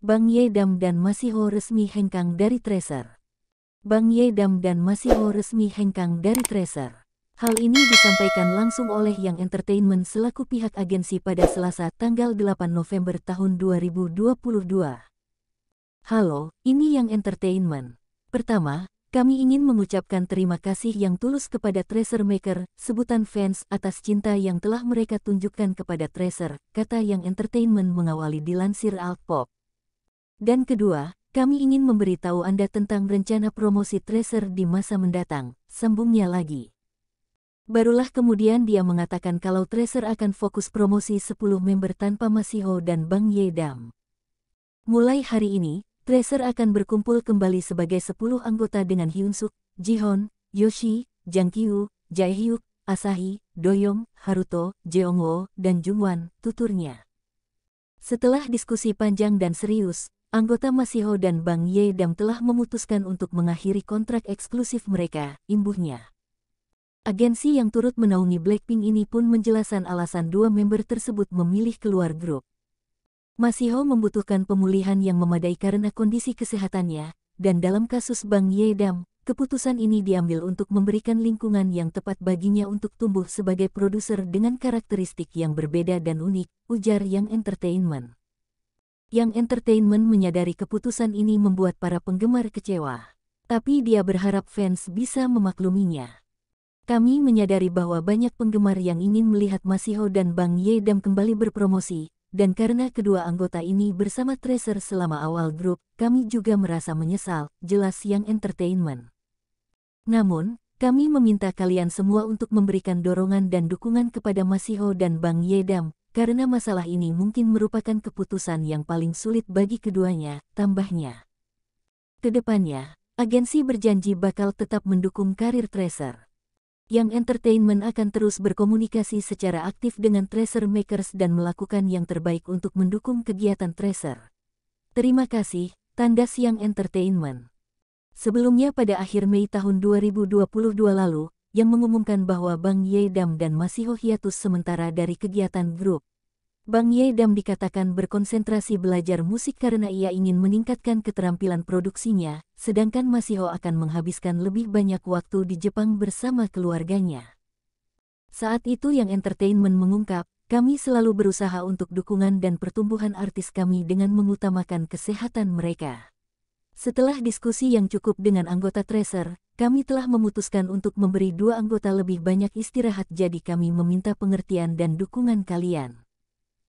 Bang Yedam dan Masiho resmi hengkang dari Tracer. Bang Yedam dan Masiho resmi hengkang dari Tracer. Hal ini disampaikan langsung oleh Yang Entertainment selaku pihak agensi pada Selasa tanggal 8 November tahun 2022. Halo, ini Yang Entertainment. Pertama, kami ingin mengucapkan terima kasih yang tulus kepada Tracer Maker, sebutan fans atas cinta yang telah mereka tunjukkan kepada Tracer, kata Yang Entertainment mengawali dilansir Altpop. Dan kedua, kami ingin memberitahu Anda tentang rencana promosi Tracer di masa mendatang, sambungnya lagi. Barulah kemudian dia mengatakan kalau Tracer akan fokus promosi 10 member tanpa Masiho dan Bang Yedam. Mulai hari ini, Tracer akan berkumpul kembali sebagai 10 anggota dengan Hyunsuk, Jihon, Yoshi, Jangkyu, Jaehyuk, Asahi, Doyong, Haruto, Jeongwo, dan Jungwan, tuturnya. Setelah diskusi panjang dan serius, Anggota Masiho dan Bang Ye-dam telah memutuskan untuk mengakhiri kontrak eksklusif mereka, imbuhnya. Agensi yang turut menaungi Blackpink ini pun menjelaskan alasan dua member tersebut memilih keluar grup. Masiho membutuhkan pemulihan yang memadai karena kondisi kesehatannya, dan dalam kasus Bang Ye-dam, keputusan ini diambil untuk memberikan lingkungan yang tepat baginya untuk tumbuh sebagai produser dengan karakteristik yang berbeda dan unik, ujar Yang Entertainment yang entertainment menyadari keputusan ini membuat para penggemar kecewa. Tapi dia berharap fans bisa memakluminya. Kami menyadari bahwa banyak penggemar yang ingin melihat Masiho dan Bang Yedam kembali berpromosi, dan karena kedua anggota ini bersama Tracer selama awal grup, kami juga merasa menyesal, jelas yang entertainment. Namun, kami meminta kalian semua untuk memberikan dorongan dan dukungan kepada Masiho dan Bang Yedam, karena masalah ini mungkin merupakan keputusan yang paling sulit bagi keduanya, tambahnya. Kedepannya, agensi berjanji bakal tetap mendukung karir Tracer. Yang Entertainment akan terus berkomunikasi secara aktif dengan Tracer Makers dan melakukan yang terbaik untuk mendukung kegiatan Tracer. Terima kasih, tanda siang Entertainment. Sebelumnya pada akhir Mei tahun 2022 lalu, yang mengumumkan bahwa Bang Yedam dan Masiho hiatus sementara dari kegiatan grup. Bang Ye Yedam dikatakan berkonsentrasi belajar musik karena ia ingin meningkatkan keterampilan produksinya, sedangkan Masiho akan menghabiskan lebih banyak waktu di Jepang bersama keluarganya. Saat itu yang entertainment mengungkap, kami selalu berusaha untuk dukungan dan pertumbuhan artis kami dengan mengutamakan kesehatan mereka. Setelah diskusi yang cukup dengan anggota Tracer, kami telah memutuskan untuk memberi dua anggota lebih banyak istirahat jadi kami meminta pengertian dan dukungan kalian.